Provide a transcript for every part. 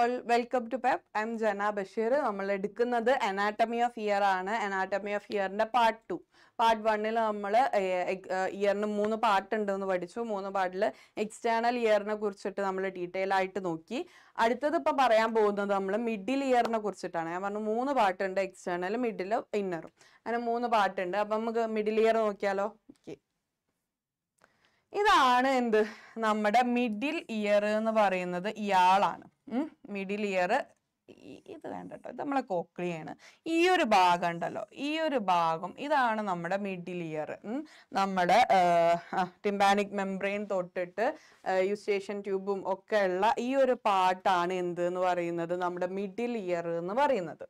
All welcome to Pep I M ജന ബഷീർ നമ്മൾ എടുക്കുന്നത് അനാറ്റമി ഓഫ് ഇയർ ആണ് അനാറ്റമി ഓഫ് ഇയറിന്റെ പാർട്ട് ടു പാർട്ട് വണ്ണിൽ നമ്മൾ ഇയറിന് മൂന്ന് പാർട്ട് ഉണ്ടെന്ന് പഠിച്ചു മൂന്ന് പാർട്ടിൽ എക്സ്റ്റേണൽ ഇയറിനെ കുറിച്ചിട്ട് നമ്മൾ ഡീറ്റെയിൽ ആയിട്ട് നോക്കി അടുത്തത് ഇപ്പം പറയാൻ പോകുന്നത് നമ്മൾ മിഡിൽ ഇയറിനെ കുറിച്ചിട്ടാണ് ഞാൻ പറഞ്ഞു മൂന്ന് ഉണ്ട് എക്സ്റ്റേണൽ മിഡിൽ ഇന്നറും അങ്ങനെ മൂന്ന് ഉണ്ട് അപ്പം നമുക്ക് മിഡിൽ ഇയർ നോക്കിയാലോ ഓക്കെ ഇതാണ് എന്ത് നമ്മുടെ മിഡിൽ ഇയർ എന്ന് പറയുന്നത് ഇയാളാണ് മിഡിൽ ഇയർ ഇത് വേണ്ട കേട്ടോ ഇത് നമ്മളെ കോക്ലിയാണ് ഈ ഒരു ഭാഗം ഉണ്ടല്ലോ ഈ ഒരു ഭാഗം ഇതാണ് നമ്മുടെ മിഡിൽ ഇയർ നമ്മുടെ ടിംബാനിക് മെംബ്രെയിൻ തൊട്ടിട്ട് യുസ്റ്റേഷൻ ട്യൂബും ഒക്കെ ഉള്ള ഈ ഒരു പാട്ടാണ് എന്ത് എന്ന് പറയുന്നത് നമ്മുടെ മിഡിൽ ഇയർ എന്ന് പറയുന്നത്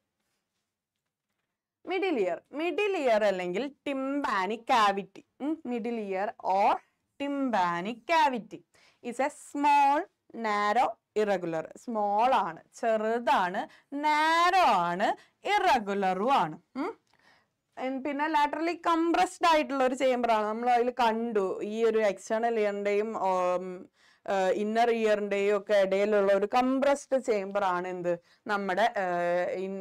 മിഡിൽ ഇയർ മിഡിൽ ഇയർ അല്ലെങ്കിൽ tympanic cavity middle ear or tympanic cavity is a small narrow irregular small ആണ് ചെറുതാണ് നാരോ ആണ് ഇറഗുലറും ആണ് പിന്നെ ലാറ്ററലി കംപ്രസ്ഡ് ആയിട്ടുള്ള ഒരു ചേംബറാണ് ആണ് നമ്മൾ അതിൽ കണ്ടു ഈ ഒരു എക്സ്റ്റേണൽ ഇയറിൻ്റെയും ഇന്നർ ഇയറിന്റെയും ഒക്കെ ഇടയിലുള്ള ഒരു കംപ്രസ്ഡ് ചേംബർ ആണ് എന്ത് നമ്മുടെ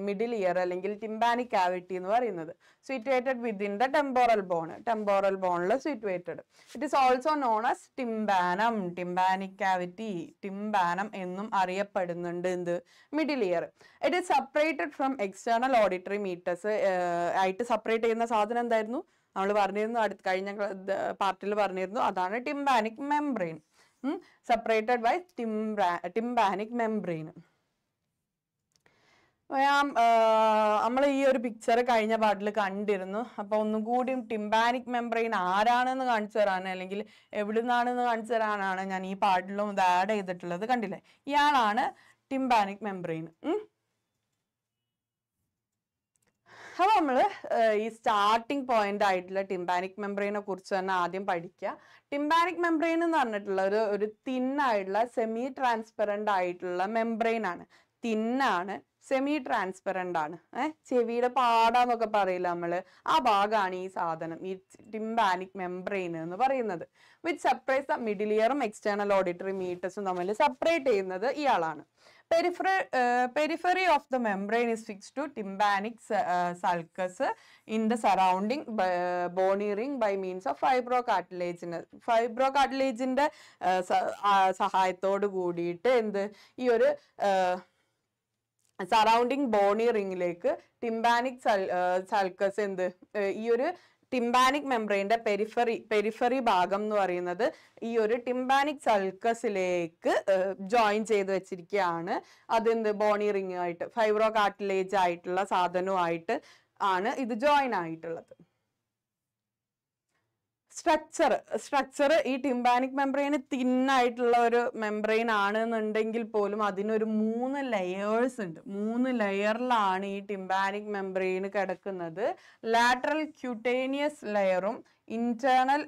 മിഡിൽ ഇയർ അല്ലെങ്കിൽ ടിംബാനിക് കാവിറ്റി എന്ന് പറയുന്നത് situated within the temporal bone temporal ബോണിൽ situated it is also known as tympanum tympanic cavity tympanum എന്നും അറിയപ്പെടുന്നുണ്ട് എന്ത് middle ear it is separated from external auditory meatus ആയിട്ട് സെപ്പറേറ്റ് ചെയ്യുന്ന സാധനം എന്തായിരുന്നു നമ്മൾ പറഞ്ഞിരുന്നു അടുത്ത് കഴിഞ്ഞ പാർട്ടിൽ പറഞ്ഞിരുന്നു അതാണ് tympanic membrane separated by tympanic membrane. നമ്മൾ ഈ ഒരു പിക്ചർ കഴിഞ്ഞ പാട്ടിൽ കണ്ടിരുന്നു അപ്പൊ ഒന്നും കൂടി ടിംബാനിക് മെംബ്രെയിൻ ആരാണെന്ന് കാണിച്ചു തരാൻ അല്ലെങ്കിൽ എവിടുന്നാണെന്ന് കാണിച്ചു തരാനാണ് ഞാൻ ഈ പാട്ടിലും ഇത് ആഡ് ചെയ്തിട്ടുള്ളത് കണ്ടില്ലേ ഇയാളാണ് ടിംബാനിക് മെംബ്രെയിൻ അപ്പോൾ നമ്മൾ ഈ സ്റ്റാർട്ടിംഗ് പോയിന്റ് ആയിട്ടുള്ള ടിംബാനിക് മെംബ്രെയിനെ കുറിച്ച് തന്നെ ആദ്യം പഠിക്കുക ടിംബാനിക് മെംബ്രെയിൻ എന്ന് പറഞ്ഞിട്ടുള്ള ഒരു ഒരു തിന്നായിട്ടുള്ള സെമി ട്രാൻസ്പെറൻ്റ് ആയിട്ടുള്ള മെംബ്രെയിൻ ആണ് തിന്നാണ് സെമി ട്രാൻസ്പെറൻ്റ് ആണ് ഏഹ് ചെവിയുടെ പാടാന്നൊക്കെ പറയില്ല നമ്മൾ ആ ഭാഗമാണ് ഈ സാധനം ഈ ടിംബാനിക് മെംബ്രെയിൻ എന്ന് പറയുന്നത് വിത്ത് സെപ്പറേറ്റ്സ് മിഡിൽ ഇയറും എക്സ്റ്റേണൽ ഓഡിറ്ററി മീറ്റസും തമ്മിൽ സെപ്പറേറ്റ് ചെയ്യുന്നത് ഇയാളാണ് Peripheral, uh, periphery of the membrane is fixed to tympanic uh, sulcus in the surrounding uh, bony ring by means of fibrocartilaginous fibrocartilagiൻ്റെ സഹായത്തോട് കൂടിയിട്ട് എന്ത് ഈ ഒരു സറൗണ്ടിങ് ബോണി റിങ്ങിലേക്ക് ടിംബാനിക് സൽ സൾക്കസ് എന്ത് ഈ ഒരു ടിംബാനിക് മെംബ്രെയിൻ്റെ പെരിഫറി പെരിഫറി ഭാഗം എന്ന് പറയുന്നത് ഈ ഒരു ടിംബാനിക് സൾക്കസിലേക്ക് ജോയിൻ ചെയ്ത് വെച്ചിരിക്കുകയാണ് അതെന്ത് ബോണി റിങ് ആയിട്ട് ഫൈബ്രോ കാർട്ടിലേജ് ആയിട്ടുള്ള സാധനവുമായിട്ട് ആണ് ഇത് ജോയിൻ ആയിട്ടുള്ളത് സ്ട്രക്ചർ സ്ട്രക്ചർ ഈ ടിംബാനിക് തിൻ തിന്നായിട്ടുള്ള ഒരു മെംബ്രെയിൻ ആണെന്നുണ്ടെങ്കിൽ പോലും അതിനൊരു മൂന്ന് ലെയേഴ്സ് ഉണ്ട് മൂന്ന് ലെയറിലാണ് ഈ ടിംബാനിക് മെംബ്രെയിൻ കിടക്കുന്നത് ലാറ്ററൽ ക്യൂട്ടേനിയസ് ലെയറും ഇന്റേണൽ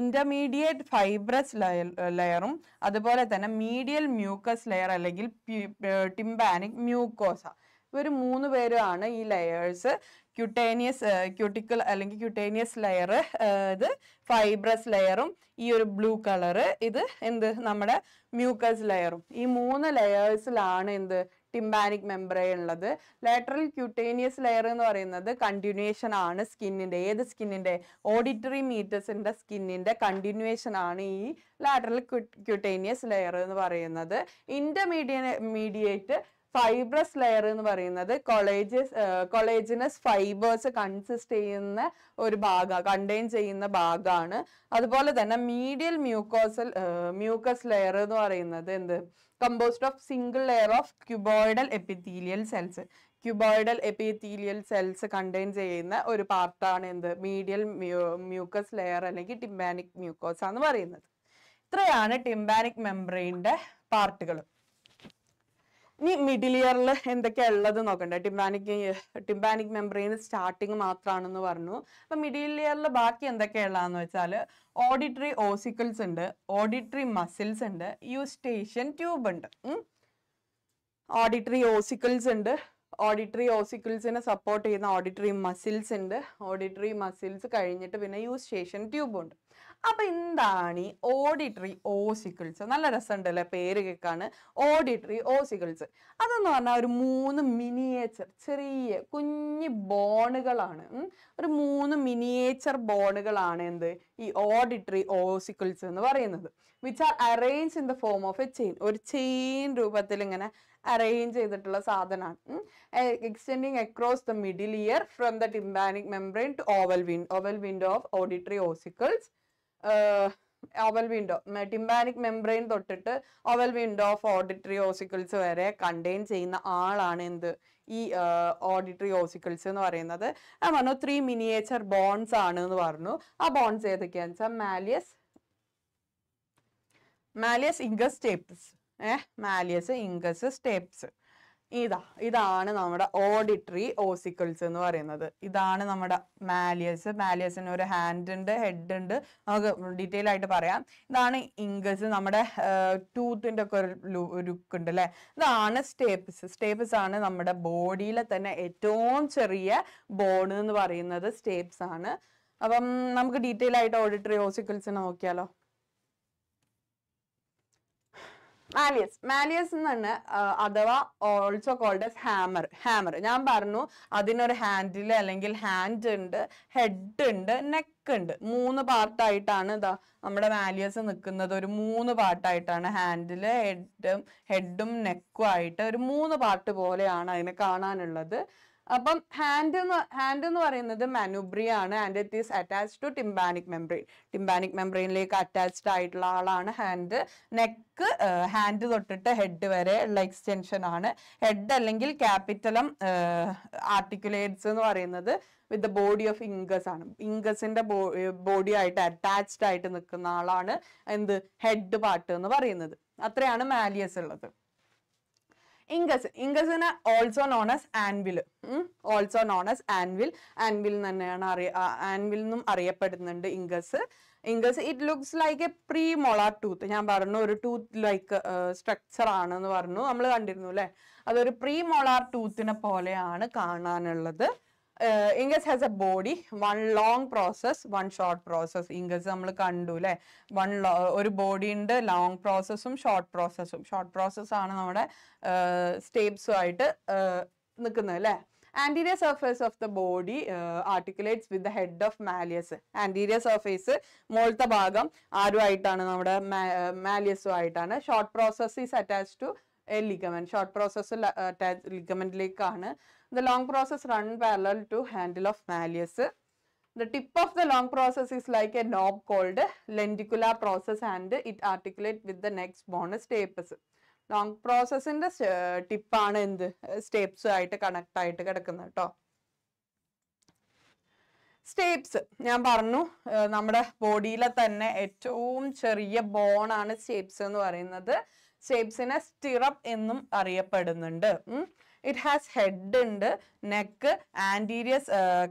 ഇന്റർമീഡിയറ്റ് ഫൈബ്രസ് ലെയറും അതുപോലെ തന്നെ മീഡിയൽ മ്യൂക്കസ് ലെയർ അല്ലെങ്കിൽ ടിംബാനിക് മ്യൂക്കോസ ഇവർ മൂന്ന് ആണ് ഈ ലെയേഴ്സ് ക്യൂട്ടേനിയസ് ക്യൂട്ടിക്കൽ uh, അല്ലെങ്കിൽ ക്യൂട്ടേനിയസ് ലെയർ uh, ഇത് ഫൈബ്രസ് ലെയറും ഈ ഒരു ബ്ലൂ കളറ് ഇത് എന്ത് നമ്മുടെ മ്യൂക്കസ് ലെയറും ഈ മൂന്ന് ലെയേഴ്സിലാണ് എന്ത് ടിംബാനിക് മെംബ്രെയിൻ ഉള്ളത് ലാറ്ററൽ ക്യൂട്ടേനിയസ് ലെയർ എന്ന് പറയുന്നത് കണ്ടിന്യൂവേഷൻ ആണ് സ്കിന്നിൻ്റെ ഏത് സ്കിന്നിൻ്റെ ഓഡിറ്ററി മീറ്റേഴ്സിൻ്റെ സ്കിന്നിൻ്റെ കണ്ടിന്യൂവേഷൻ ആണ് ഈ ലാറ്ററൽ ക്യൂട്ടേനിയസ് ലെയർ എന്ന് പറയുന്നത് ഇൻ്റർമീഡിയ മീഡിയേറ്റ് ഫൈബ്രസ് ലെയർ എന്ന് പറയുന്നത് കൊളേജസ് കൊളേജിനസ് ഫൈബേഴ്സ് കൺസിസ്റ്റ് ചെയ്യുന്ന ഒരു ഭാഗ കണ്ടെയ്ൻ ചെയ്യുന്ന ഭാഗമാണ് അതുപോലെ തന്നെ മീഡിയൽ മ്യൂക്കോസൽ മ്യൂക്കസ് ലെയർ എന്ന് പറയുന്നത് എന്ത് composed of single layer of cuboidal epithelial cells cuboidal epithelial cells contain ചെയ്യുന്ന ഒരു പാർട്ടാണ് എന്ത് മീഡിയൽ മ്യൂക്കസ് ലെയർ അല്ലെങ്കിൽ ടിംബാനിക് മ്യൂക്കോസ് എന്ന് പറയുന്നത് ഇത്രയാണ് ടിംബാനിക് മെംബ്രെയിൻ്റെ പാർട്ടുകൾ ഇനി മിഡിൽ ഇയറിൽ എന്തൊക്കെയാണ് ഉള്ളത് നോക്കണ്ടേ ടിംബാനിക് ടിംബാനിക് മെമ്പറൈൻ സ്റ്റാർട്ടിങ് മാത്രമാണെന്ന് പറഞ്ഞു അപ്പം മിഡിൽ ഇയറിൽ ബാക്കി എന്തൊക്കെയുള്ളതെന്ന് വെച്ചാൽ ഓഡിറ്ററി ഓസിക്കിൾസ് ഉണ്ട് ഓഡിറ്ററി മസിൽസ് ഉണ്ട് യൂസ്റ്റേഷ്യൻ ട്യൂബ് ഉണ്ട് ഓഡിറ്ററി ഓസിക്കിൾസ് ഉണ്ട് ഓഡിറ്ററി ഓസിക്കിൾസിനെ സപ്പോർട്ട് ചെയ്യുന്ന ഓഡിറ്ററി മസിൽസ് ഉണ്ട് ഓഡിറ്ററി മസിൽസ് കഴിഞ്ഞിട്ട് പിന്നെ യൂസ്റ്റേഷ്യൻ ട്യൂബ് ഉണ്ട് അപ്പൊ എന്താണ് ഈ ഓഡിറ്ററി ഓസിക്കിൾസ് നല്ല അല്ലെ പേര് കേൾക്കാണ് ഓഡിറ്ററി ഓസിക്കിൾസ് അതെന്ന് പറഞ്ഞാൽ ഒരു മൂന്ന് മിനിയേച്ചർ ചെറിയ കുഞ്ഞു ബോണുകളാണ് ഒരു മൂന്ന് മിനിയേച്ചർ ബോണുകളാണ് എന്ത് ഈ ഓഡിറ്ററി ഓസിക്കിൾസ് എന്ന് പറയുന്നത് which are arrange in the form of a chain ഒരു ചെയിൻ രൂപത്തിൽ ഇങ്ങനെ അറേഞ്ച് ചെയ്തിട്ടുള്ള സാധനമാണ് extending across the middle ear from the tympanic membrane to oval wind oval window of auditory ossicles oval window tympanic membrane തൊട്ടിട്ട് oval window of auditory ossicles വരെ contain ചെയ്യുന്ന ആളാണ് എന്ത് ഈ ഓഡിറ്ററി ഓസിക്കിൾസ് എന്ന് പറയുന്നത് ഞാൻ പറഞ്ഞു ത്രീ മിനിയേച്ചർ ബോൺസ് ആണ് എന്ന് പറഞ്ഞു ആ ബോൺസ് ഏതൊക്കെയാണെന്ന് വെച്ചാൽ മാലിയസ് മാലിയസ് ഇംഗസ് സ്റ്റേപ്സ് ഏ മാലിയസ് ഇംഗസ് സ്റ്റേപ്സ് ഇതാ ഇതാണ് നമ്മുടെ ഓഡിറ്ററി ഓസിക്കിൾസ് എന്ന് പറയുന്നത് ഇതാണ് നമ്മുടെ മാലിയസ് മാലിയസിന് ഒരു ഹാൻഡ് ഉണ്ട് ഹെഡ് ഉണ്ട് നമുക്ക് ഡീറ്റെയിൽ ആയിട്ട് പറയാം ഇതാണ് ഇംഗസ് നമ്മുടെ ടൂത്തിൻ്റെ ഒക്കെ ഒരു ലുക്ക് ഉണ്ട് അല്ലേ ഇതാണ് സ്റ്റേപ്പസ് സ്റ്റേപ്പസ് ആണ് നമ്മുടെ ബോഡിയിലെ തന്നെ ഏറ്റവും ചെറിയ ബോൺ എന്ന് പറയുന്നത് സ്റ്റേപ്സ് ആണ് അപ്പം നമുക്ക് ഡീറ്റെയിൽ ആയിട്ട് ഓഡിറ്ററി ഓസിക്കിൾസിനെ നോക്കിയാലോ മാലിയസ് മാലിയസ് എന്നാണ് അഥവാ also called as hammer hammer ഞാൻ പറഞ്ഞു അതിനൊരു ഹാൻഡിൽ അല്ലെങ്കിൽ ഹാൻഡ് ഉണ്ട് ഹെഡ് ഉണ്ട് നെക്ക് ഉണ്ട് മൂന്ന് പാർട്ടായിട്ടാണ് ഇതാ നമ്മുടെ മാലിയസ് നിൽക്കുന്നത് ഒരു മൂന്ന് പാർട്ടായിട്ടാണ് ഹാൻഡിൽ ഹെഡും ഹെഡും നെക്കും ആയിട്ട് ഒരു മൂന്ന് പാർട്ട് പോലെയാണ് അതിനെ കാണാനുള്ളത് അപ്പം ഹാൻഡ് എന്ന് ഹാൻഡ് എന്ന് പറയുന്നത് മാനുബ്രിയ ആണ് and it is attach to tympanic membrane tympanic മെംബ്രെയിനിലേക്ക് അറ്റാച്ച്ഡ് ആയിട്ടുള്ള ആളാണ് ഹാൻഡ് നെക്ക് ഹാൻഡ് തൊട്ടിട്ട് ഹെഡ് വരെ ഉള്ള എക്സ്റ്റെൻഷൻ ആണ് ഹെഡ് അല്ലെങ്കിൽ ക്യാപിറ്റലം ആർട്ടിക്കുലേറ്റ്സ് എന്ന് പറയുന്നത് with the body of incus ആണ് ഇംഗസിന്റെ ബോഡി ആയിട്ട് അറ്റാച്ച്ഡ് ആയിട്ട് നിൽക്കുന്ന ആളാണ് എന്ത് ഹെഡ് പാർട്ട് എന്ന് പറയുന്നത് അത്രയാണ് മാലിയസ് ഉള്ളത് ഇംഗസ് ഇംഗസിന് also known as anvil also known as anvil anvil തന്നെയാണ് അറിയ ആൻവിൽ എന്നും അറിയപ്പെടുന്നുണ്ട് incus incus it looks like a premolar tooth ഞാൻ പറഞ്ഞു ഒരു ടൂത്ത് ലൈക്ക് സ്ട്രക്ചർ ആണെന്ന് പറഞ്ഞു നമ്മൾ കണ്ടിരുന്നു അല്ലേ അതൊരു പ്രീ മൊളാർ ടൂത്തിനെ പോലെയാണ് കാണാനുള്ളത് incus has a body one long process one short process incus നമ്മൾ കണ്ടു അല്ലേ വൺ ഒരു ബോഡി ഉണ്ട് ലോങ് പ്രോസസ്സും ഷോർട്ട് പ്രോസസ്സും ഷോർട്ട് പ്രോസസ്സാണ് നമ്മുടെ ആയിട്ട് നിൽക്കുന്നത് അല്ലേ anterior surface of the body articulates with the head of malleus anterior surface surface മോളത്തെ ഭാഗം ആരുമായിട്ടാണ് നമ്മുടെ ആയിട്ടാണ് short process is attach to a ligament short process ലിഗമെന്റിലേക്കാണ് The long process run parallel to handle of malleus. The tip of the long process is like a knob called lenticular process and it articulate with the next bone stapes. long process long stapes ടിപ്പാണ് connect stapes ആയിട്ട് to stapes njan കേട്ടോ സ്റ്റേപ്സ് ഞാൻ പറഞ്ഞു നമ്മുടെ ബോഡിയിലെ തന്നെ ഏറ്റവും ചെറിയ ബോണാണ് സ്റ്റേപ്സ് എന്ന് പറയുന്നത് സ്റ്റേപ്സിനെ സ്റ്റിറപ്പ് എന്നും അറിയപ്പെടുന്നുണ്ട് ഇറ്റ് ഹാസ് ഹെഡ് ഉണ്ട് നെക്ക് ആന്റീരിയർ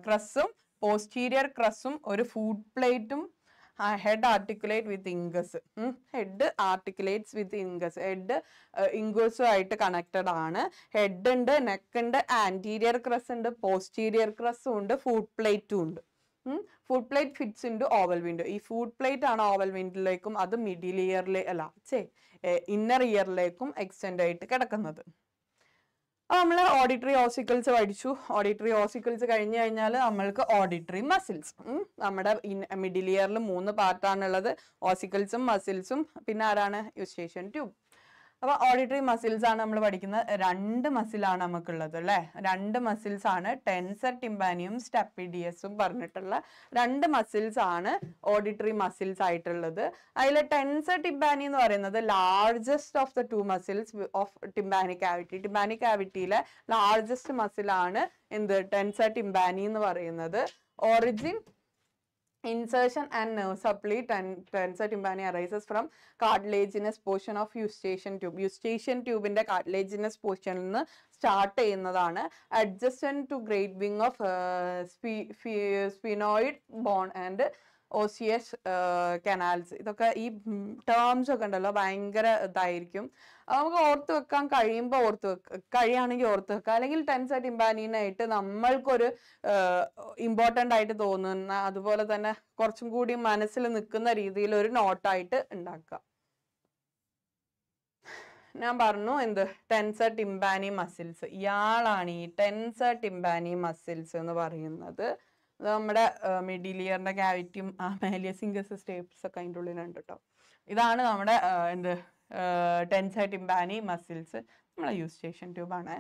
ക്രസ്സും പോസ്റ്റീരിയർ ക്രസ്സും ഒരു ഫുഡ് പ്ലേറ്റും head articulate with incus head articulates with incus head ഇംഗസുമായിട്ട് കണക്റ്റഡ് ആണ് ഹെഡ് ഉണ്ട് നെക്ക് ഉണ്ട് ആൻറ്റീരിയർ ക്രസ് ഉണ്ട് പോസ്റ്റീരിയർ ക്രസ്സും ഉണ്ട് ഫുഡ് പ്ലേറ്റും ഉണ്ട് foot plate fits in oval window ഈ ഫുഡ് പ്ലേറ്റ് ആണ് ഓവൽ വിൻഡോയിലേക്കും അത് മിഡിൽ ഇയറിലെ അല്ല ചേ ഇന്നർ ഇയറിലേക്കും എക്സ്റ്റെൻഡ് ആയിട്ട് കിടക്കുന്നത് അപ്പോൾ നമ്മൾ ഓഡിറ്ററി ഓസിക്കിൾസ് പഠിച്ചു ഓഡിറ്ററി ഓസിക്കിൾസ് കഴിഞ്ഞു കഴിഞ്ഞാൽ നമ്മൾക്ക് ഓഡിറ്ററി മസിൽസ് നമ്മുടെ മിഡിൽ ഇയറിൽ മൂന്ന് പാർട്ടാണുള്ളത് ഓസിക്കിൾസും മസിൽസും പിന്നെ ആരാണ് യുസ്റ്റേഷ്യൻ ട്യൂബ് അപ്പോൾ ഓഡിറ്ററി മസിൽസ് ആണ് നമ്മൾ പഠിക്കുന്നത് രണ്ട് മസിലാണ് നമുക്കുള്ളത് അല്ലെ രണ്ട് മസിൽസ് ആണ് ടെൻസർ ടിംബാനിയും സ്റ്റെപ്പിഡിയസും പറഞ്ഞിട്ടുള്ള രണ്ട് മസിൽസ് ആണ് ഓഡിറ്ററി മസിൽസ് ആയിട്ടുള്ളത് അതിൽ ടെൻസർ ടിംബാനി എന്ന് പറയുന്നത് largest of the two muscles of tympani cavity tympani കാവിറ്റിയിലെ ലാർജസ്റ്റ് മസിലാണ് എന്ത് ടെൻസർ ടിംബാനി എന്ന് പറയുന്നത് origin insertion and nerve supply tensor tympani arises from cartilaginous portion of eustachian tube eustachian ട്യൂബിൻ്റെ cartilaginous portionൽ നിന്ന് സ്റ്റാർട്ട് ചെയ്യുന്നതാണ് adjacent to great wing of sphenoid bone and O C osseous canals ഇതൊക്കെ ഈ terms ഒക്കെ ഉണ്ടല്ലോ ഭയങ്കര ഇതായിരിക്കും അത് നമുക്ക് ഓർത്ത് വെക്കാൻ കഴിയുമ്പോൾ ഓർത്ത് വെക്കുക കഴിയുകയാണെങ്കിൽ ഓർത്ത് വെക്കുക അല്ലെങ്കിൽ ടെൻസ് ടെൻസർ ടിമ്പാനീനായിട്ട് നമ്മൾക്കൊരു ഇമ്പോർട്ടൻ്റ് ആയിട്ട് തോന്നുന്ന അതുപോലെ തന്നെ കുറച്ചും കൂടി മനസ്സിൽ നിൽക്കുന്ന രീതിയിൽ ഒരു നോട്ടായിട്ട് ഉണ്ടാക്കുക ഞാൻ പറഞ്ഞു എന്ത് ടെൻസർ ടിംബാനി മസിൽസ് ഇയാളാണ് ഈ ടെൻസർ ടിംബാനി മസിൽസ് എന്ന് പറയുന്നത് അത് നമ്മുടെ മിഡിൽ ഇയറിന്റെ ക്യാവിറ്റിയും ആ സിംഗസ് സ്റ്റേപ്സ് ഒക്കെ അതിൻ്റെ ഉള്ളിലുണ്ട് കേട്ടോ ഇതാണ് നമ്മുടെ എന്ത് ടെൻസർ ടിംബാനി മസിൽസ് നമ്മളെ സ്റ്റേഷൻ ട്യൂബാണ്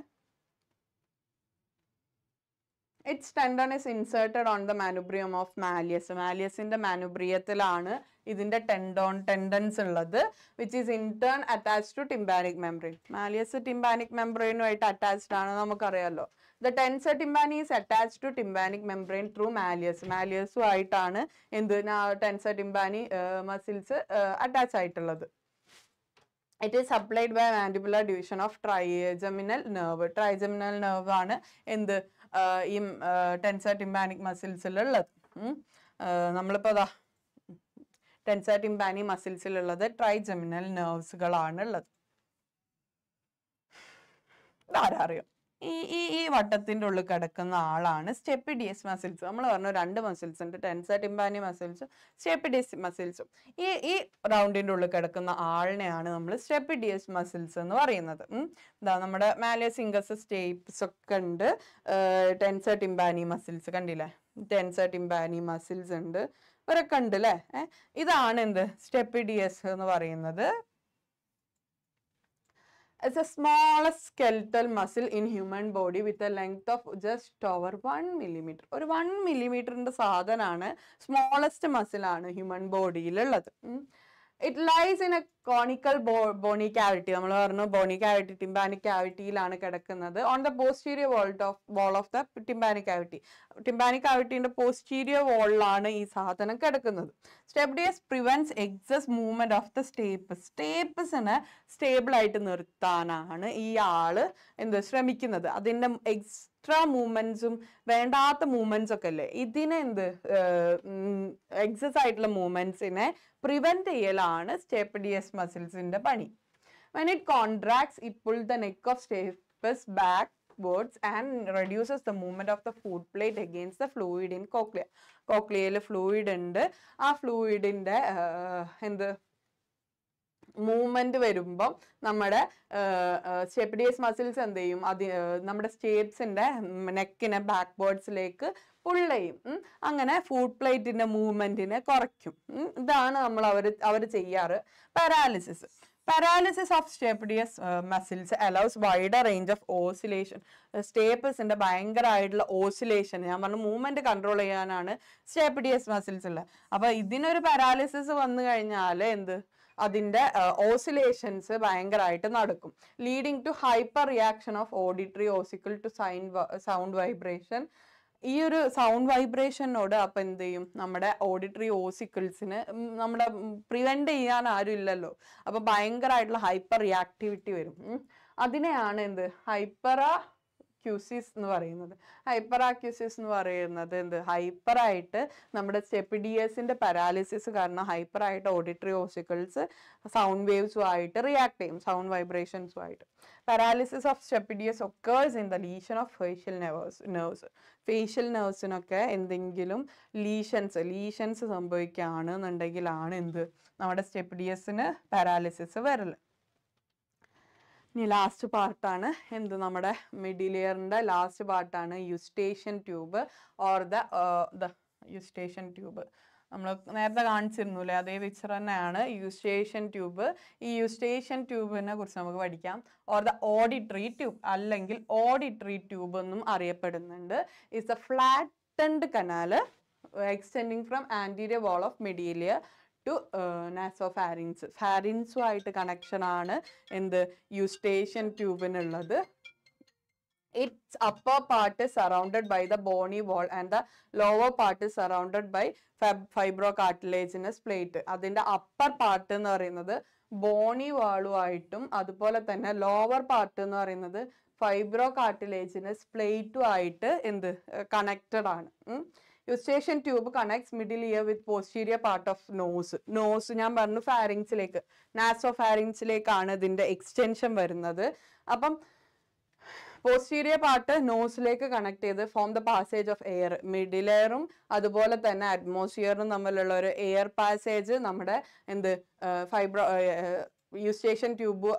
it's tendon is inserted on the manubrium of malleus മാലിയസിന്റെ മാനുബ്രിയത്തിലാണ് ഇതിന്റെ ടെൻഡോൺ ടെൻഡൻസ് ഉള്ളത് which is in turn attach to tympanic membrane malleus tympanic മെംബ്രെയിനുമായിട്ട് അറ്റാച്ച്ഡ് ആണ് നമുക്കറിയാമല്ലോ the tensor tympani is attach to tympanic membrane through malleus മാലിയസും ആയിട്ടാണ് എന്ത് ടെൻസർ ടിംബാനി മസിൽസ് അറ്റാച്ച് ആയിട്ടുള്ളത് it is supplied by mandibular division of trigeminal nerve trigeminal nerve ആണ് എന്ത് ഈ ടെൻസർ ടിംബാനിക് മസിൽസിലുള്ളത് നമ്മളിപ്പോൾ അതാ ടെൻസർ ടിംബാനി മസിൽസിലുള്ളത് ട്രൈജമിനൽ നെർവ്സുകളാണ് ഉള്ളത് ആരാറിയോ ഈ ഈ ഈ വട്ടത്തിൻ്റെ ഉള്ളിൽ കിടക്കുന്ന ആളാണ് സ്റ്റെപ്പിഡിയസ് മസിൽസ് നമ്മൾ പറഞ്ഞു രണ്ട് മസിൽസ് ഉണ്ട് ടെൻസ ടിംബാനി മസിൽസും സ്റ്റെപ്പിഡിയസ് മസിൽസും ഈ ഈ റൗണ്ടിൻ്റെ ഉള്ളിൽ കിടക്കുന്ന ആളിനെയാണ് നമ്മൾ സ്റ്റെപ്പിഡിയസ് മസിൽസ് എന്ന് പറയുന്നത് എന്താ നമ്മുടെ മാലിയ ഇംഗസ് സ്റ്റേപ്സ് ഒക്കെ ഉണ്ട് ടെൻസ ടിംബാനി മസിൽസ് കണ്ടില്ലേ ടെൻസ ടിംബാനി മസിൽസ് ഉണ്ട് ഇവരൊക്കെ ഉണ്ട് അല്ലേ ഇതാണ് എന്ത് സ്റ്റെപ്പിഡിയസ് എന്ന് പറയുന്നത് as the smallest skeletal muscle in human body with a length of just over one millimetre ഒരു വൺ മില്ലിമീറ്ററിൻ്റെ സാധനമാണ് സ്മോളസ്റ്റ് മസിലാണ് ഹ്യൂമൻ ബോഡിയിലുള്ളത് it lies in a conical bony cavity നമ്മൾ പറഞ്ഞു ബോണി ക്യാവിറ്റി ടിംബാനിക് ക്യാവിറ്റിയിലാണ് കിടക്കുന്നത് on the posterior vault of wall of the tympanic cavity tympanic ക്യാവിറ്റിന്റെ പോസ്റ്റീരിയർ വോളിലാണ് ഈ സാധനം കിടക്കുന്നത് stapedius prevents excess movement of the stapes സ്റ്റേപ്പസിനെ സ്റ്റേബിൾ ആയിട്ട് നിർത്താനാണ് ഈ ആള് എന്ത് ശ്രമിക്കുന്നത് അതിന്റെ എക്സ് എക്സ്ട്രാ മൂവ്മെന്റ്സും വേണ്ടാത്ത മൂവ്മെന്റ്സ് ഒക്കെ അല്ലേ ഇതിനെ എന്ത് എക്സസ് ആയിട്ടുള്ള മൂവ്മെന്റ്സിനെ പ്രിവെന്റ് ചെയ്യലാണ് സ്റ്റേപ്പഡിയസ് മസിൽസിന്റെ പണി വെൻ ഇറ്റ് കോൺട്രാക്ട്സ് ഇപ്പോൾ the neck of stapes backwards and reduces the movement of the foot plate against the fluid in cochlea കോക്ലിയയിൽ ഫ്ലൂയിഡ് ഉണ്ട് ആ ഫ്ലൂയിഡിന്റെ എന്ത് മൂവ്മെന്റ് വരുമ്പം നമ്മുടെ സ്റ്റെപ്പിഡിയസ് മസിൽസ് എന്ത് ചെയ്യും അത് നമ്മുടെ സ്റ്റേറ്റ്സിന്റെ നെക്കിനെ ബാക്ക് ബോർഡ്സിലേക്ക് പുള്ളയും അങ്ങനെ ഫുഡ് പ്ലേറ്റിന്റെ മൂവ്മെന്റിനെ കുറയ്ക്കും ഇതാണ് നമ്മൾ അവർ അവർ ചെയ്യാറ് paralysis paralysis of stapedius muscles allows wider range of oscillation സ്റ്റേപ്പിൾസിന്റെ ഭയങ്കരമായിട്ടുള്ള ഓസിലേഷൻ ഞാൻ പറഞ്ഞു മൂവ്മെന്റ് കൺട്രോൾ ചെയ്യാനാണ് സ്റ്റേപ്പിഡിയസ് മസിൽസ് ഉള്ളത് അപ്പൊ ഇതിനൊരു പാരാലിസിസ് വന്നു കഴിഞ്ഞാൽ എന്ത് അതിൻ്റെ ഓസിലേഷൻസ് ഭയങ്കരമായിട്ട് നടക്കും leading to hyper reaction of auditory ossicle to sine sound vibration ഈ ഒരു സൗണ്ട് വൈബ്രേഷനോട് അപ്പം എന്ത് ചെയ്യും നമ്മുടെ ഓഡിറ്ററി ഓസിക്കിൾസിന് നമ്മുടെ പ്രിവെൻറ്റ് ചെയ്യാൻ ആരും ഇല്ലല്ലോ അപ്പം ഭയങ്കരമായിട്ടുള്ള ഹൈപ്പർ റിയാക്ടിവിറ്റി വരും അതിനെയാണ് എന്ത് ഹൈപ്പറ അക്യൂസിസ് എന്ന് പറയുന്നത് ഹൈപ്പർ അക്യൂസിസ് എന്ന് പറയുന്നത് എന്ത് ഹൈപ്പറായിട്ട് നമ്മുടെ സ്റ്റെപ്പിഡിയസിൻ്റെ പരാലിസിസ് കാരണം ഹൈപ്പറായിട്ട് ഓഡിറ്ററി ഓസിക്കിൾസ് സൗണ്ട് ആയിട്ട് റിയാക്ട് ചെയ്യും സൗണ്ട് ആയിട്ട് paralysis of stapedius occurs in the lesion of facial nerves nerves facial നെർവ്സിനൊക്കെ എന്തെങ്കിലും ലീഷൻസ് ലീഷൻസ് സംഭവിക്കുകയാണെന്നുണ്ടെങ്കിലാണ് എന്ത് നമ്മുടെ സ്റ്റെപ്പിഡിയസിന് പാരാലിസിസ് വരല് ഇനി ലാസ്റ്റ് പാർട്ടാണ് എന്ത് നമ്മുടെ മിഡിൽ ഇയറിൻ്റെ ലാസ്റ്റ് പാർട്ടാണ് eustachian tube or the the tube നമ്മൾ നേരത്തെ കാണിച്ചിരുന്നു അല്ലേ അതേ പിക്ചർ തന്നെയാണ് യൂസ്റ്റേഷൻ ട്യൂബ് ഈ യൂസ്റ്റേഷൻ ട്യൂബിനെ കുറിച്ച് നമുക്ക് പഠിക്കാം ഓർ ദ ഓഡിട്രി ട്യൂബ് അല്ലെങ്കിൽ ഓഡിട്രി ട്യൂബ് എന്നും അറിയപ്പെടുന്നുണ്ട് it's a flattened canal extending from anterior wall of middle ear to nasopharynx ഫാരിൻസുമായിട്ട് കണക്ഷനാണ് എന്ത് യുസ്റ്റേഷ്യൻ ട്യൂബിനുള്ളത് it's upper part surrounded by the bony wall and the lower part surrounded by fibrocartilaginous plate അതിൻ്റെ upper part എന്ന് പറയുന്നത് ബോണി വാളുമായിട്ടും അതുപോലെ തന്നെ lower part എന്ന് പറയുന്നത് ഫൈബ്രോ കാർട്ടിലേജിനസ് പ്ലേറ്റുമായിട്ട് എന്ത് കണക്റ്റഡ് ആണ് eustachian tube connects middle ear with posterior part of nose nose ഞാൻ പറഞ്ഞു ഫാരിങ്സിലേക്ക് നാസോ ഫാരിങ്സിലേക്കാണ് ഇതിൻ്റെ എക്സ്റ്റെൻഷൻ വരുന്നത് അപ്പം പോസ്റ്റീരിയർ പാർട്ട് നോസിലേക്ക് കണക്ട് ചെയ്ത് form the passage of air middle എയറും അതുപോലെ തന്നെ അറ്റ്മോസ്ഫിയറും തമ്മിലുള്ള ഒരു എയർ പാസേജ് നമ്മുടെ എന്ത് ഫൈബ്രോ യൂസ്റ്റേഷൻ ട്യൂബ്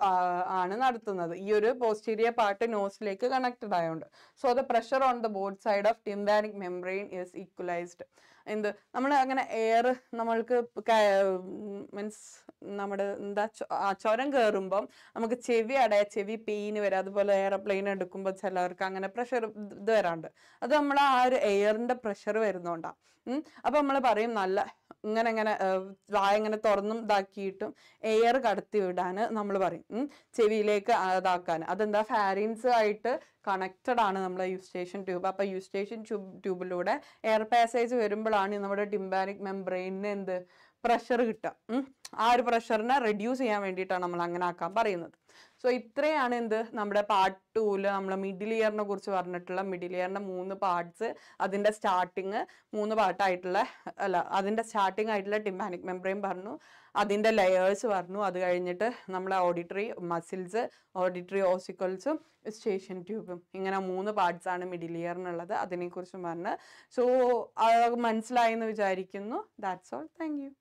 ആണ് നടത്തുന്നത് ഈ ഒരു പോസ്റ്റീരിയ പാർട്ട് നോസിലേക്ക് കണക്റ്റഡ് ആയതുകൊണ്ട് so the pressure on the both side of tympanic membrane is equalised എന്ത് നമ്മൾ അങ്ങനെ എയർ നമ്മൾക്ക് മീൻസ് നമ്മുടെ എന്താ ആ ചുരം കയറുമ്പം നമുക്ക് ചെവി അടയ ചെവി പെയിൻ വരാം അതുപോലെ എയറോപ്ലെയിൻ എടുക്കുമ്പോൾ ചിലവർക്ക് അങ്ങനെ പ്രഷർ ഇത് വരാണ്ട് അത് നമ്മൾ ആ ഒരു എയറിൻ്റെ പ്രഷർ വരുന്നോണ്ടാണ് അപ്പം നമ്മൾ പറയും നല്ല ഇങ്ങനെ ഇങ്ങനെ വായ ഇങ്ങനെ തുറന്നും ഇതാക്കിയിട്ടും എയർ കടത്തി വിടാൻ നമ്മൾ പറയും ചെവിയിലേക്ക് ഇതാക്കാൻ അതെന്താ ഫാരിൻസ് ആയിട്ട് കണക്റ്റഡ് ആണ് നമ്മുടെ യുസ്റ്റേഷ്യൻ ട്യൂബ് അപ്പോൾ യുസ്റ്റേഷ്യൻ ട്യൂബ് ട്യൂബിലൂടെ എയർ പാസേജ് വരുമ്പോഴാണ് നമ്മുടെ ടിംബാനിക് മെംബ്രെയിനിന് എന്ത് പ്രഷർ കിട്ടുക ആ ഒരു പ്രഷറിനെ റെഡ്യൂസ് ചെയ്യാൻ വേണ്ടിയിട്ടാണ് നമ്മൾ അങ്ങനെ ആക്കാൻ പറയുന്നത് സോ ഇത്രയാണ് എന്ത് നമ്മുടെ പാർട്ട് ടൂവിൽ നമ്മൾ മിഡിൽ ഇയറിനെ കുറിച്ച് പറഞ്ഞിട്ടുള്ള മിഡിൽ ഇയറിൻ്റെ മൂന്ന് പാർട്സ് അതിൻ്റെ സ്റ്റാർട്ടിങ് മൂന്ന് പാർട്ടായിട്ടുള്ള അല്ല അതിൻ്റെ സ്റ്റാർട്ടിങ് ആയിട്ടുള്ള ടിമ്പാനിക് മെമ്പറേം പറഞ്ഞു അതിൻ്റെ ലെയേഴ്സ് പറഞ്ഞു അത് കഴിഞ്ഞിട്ട് നമ്മളെ ഓഡിറ്ററി മസിൽസ് ഓഡിറ്ററി ഓസിക്കൽസും സ്റ്റേഷൻ ട്യൂബും ഇങ്ങനെ മൂന്ന് പാർട്സാണ് മിഡിൽ ഇയറിനുള്ളത് അതിനെക്കുറിച്ചും പറഞ്ഞ് സോ മനസ്സിലായെന്ന് വിചാരിക്കുന്നു ദാറ്റ്സ് ഓൾ താങ്ക് യു